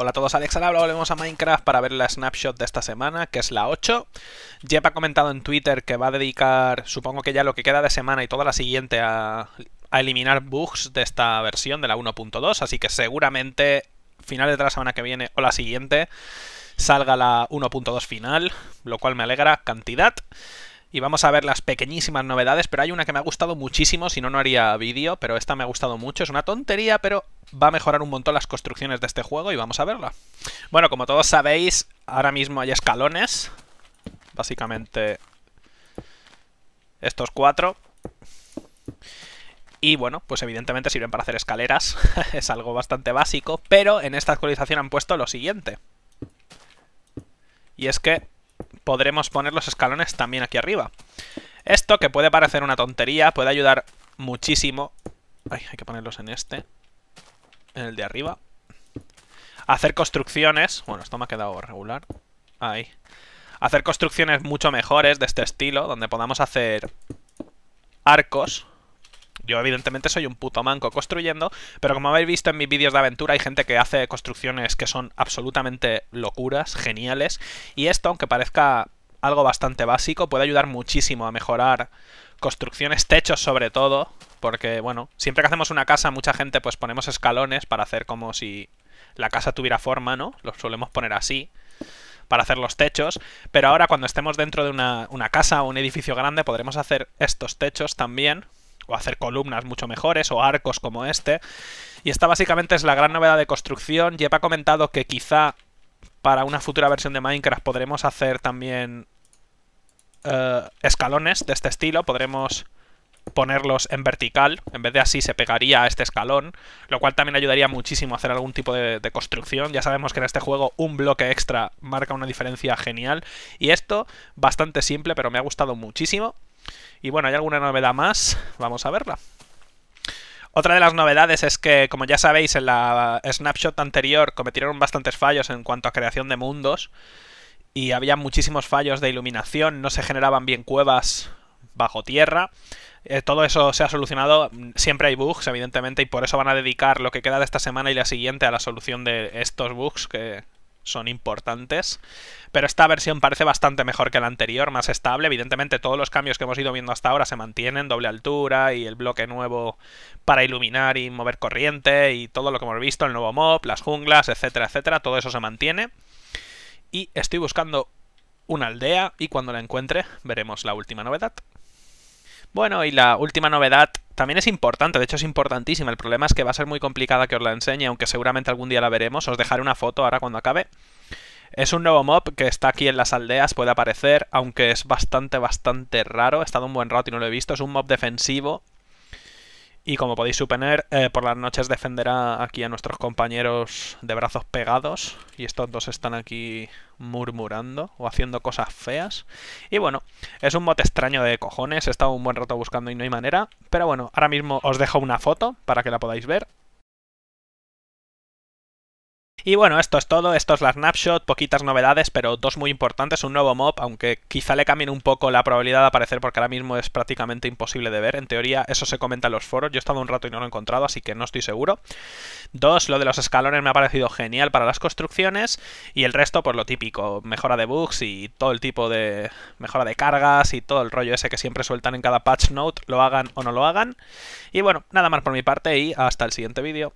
Hola a todos, Alex habla. volvemos a Minecraft para ver la snapshot de esta semana, que es la 8. Jeff ha comentado en Twitter que va a dedicar, supongo que ya lo que queda de semana y toda la siguiente a, a eliminar bugs de esta versión, de la 1.2, así que seguramente finales de la semana que viene o la siguiente salga la 1.2 final, lo cual me alegra cantidad y vamos a ver las pequeñísimas novedades, pero hay una que me ha gustado muchísimo, si no, no haría vídeo, pero esta me ha gustado mucho, es una tontería, pero va a mejorar un montón las construcciones de este juego y vamos a verla. Bueno, como todos sabéis, ahora mismo hay escalones, básicamente estos cuatro, y bueno, pues evidentemente sirven para hacer escaleras, es algo bastante básico, pero en esta actualización han puesto lo siguiente. Y es que podremos poner los escalones también aquí arriba. Esto, que puede parecer una tontería, puede ayudar muchísimo. hay que ponerlos en este. En el de arriba. Hacer construcciones. Bueno, esto me ha quedado regular. Ahí. Hacer construcciones mucho mejores de este estilo, donde podamos hacer arcos yo evidentemente soy un puto manco construyendo, pero como habéis visto en mis vídeos de aventura hay gente que hace construcciones que son absolutamente locuras, geniales, y esto, aunque parezca algo bastante básico, puede ayudar muchísimo a mejorar construcciones, techos sobre todo, porque bueno, siempre que hacemos una casa mucha gente pues ponemos escalones para hacer como si la casa tuviera forma, ¿no? Los solemos poner así para hacer los techos, pero ahora cuando estemos dentro de una, una casa o un edificio grande podremos hacer estos techos también o hacer columnas mucho mejores o arcos como este. Y esta básicamente es la gran novedad de construcción. ya ha comentado que quizá para una futura versión de Minecraft podremos hacer también eh, escalones de este estilo. Podremos ponerlos en vertical, en vez de así se pegaría a este escalón, lo cual también ayudaría muchísimo a hacer algún tipo de, construcción. Ya sabemos que en este juego un bloque extra marca una diferencia genial y esto bastante simple, pero me ha gustado muchísimo. Y bueno, ¿hay alguna novedad más? Vamos a verla. Otra de las novedades es que, como ya sabéis, en la snapshot anterior cometieron bastantes fallos en cuanto a creación de mundos. Y había muchísimos fallos de iluminación, no se generaban bien cuevas bajo tierra. Eh, todo eso se ha solucionado, siempre hay bugs, evidentemente, y por eso van a dedicar lo que queda de esta semana y la siguiente a la solución de estos bugs que, son importantes. Pero esta versión parece bastante mejor que la anterior, más estable. Evidentemente todos los cambios que hemos ido viendo hasta ahora se mantienen, doble altura y el bloque nuevo para iluminar y mover corriente y todo lo que hemos visto, el nuevo mob, las junglas, etcétera, etcétera, todo eso se mantiene. Y estoy buscando una aldea y cuando la encuentre veremos la última novedad. Bueno, y la última novedad también es importante, de hecho es importantísima. El problema es que va a ser muy complicada que os la enseñe, aunque seguramente algún día la veremos. Os dejaré una foto ahora cuando acabe. Es un nuevo mob que está aquí en las aldeas, puede aparecer, aunque es bastante, bastante raro. He estado un buen rato y no lo he visto. Es un mob defensivo y como podéis suponer, eh, por las noches defenderá aquí a nuestros compañeros de brazos pegados. Y estos dos están aquí murmurando o haciendo cosas feas. Y bueno, es un mote extraño de cojones. He estado un buen rato buscando y no hay manera. Pero bueno, ahora mismo os dejo una foto para que la podáis ver. Y bueno, esto es todo, esto es la snapshot, poquitas novedades, pero dos muy importantes, un nuevo mob, aunque quizá le cambien un poco la probabilidad de aparecer porque ahora mismo es prácticamente imposible de ver, en teoría eso se comenta en los foros, yo he estado un rato y no lo he encontrado, así que no estoy seguro. Dos, lo de los escalones me ha parecido genial para las construcciones, y el resto, pues lo típico, mejora de bugs y todo el tipo de mejora de cargas y todo el rollo ese que siempre sueltan en cada patch note, lo hagan o no lo hagan. Y bueno, nada más por mi parte y hasta el siguiente vídeo.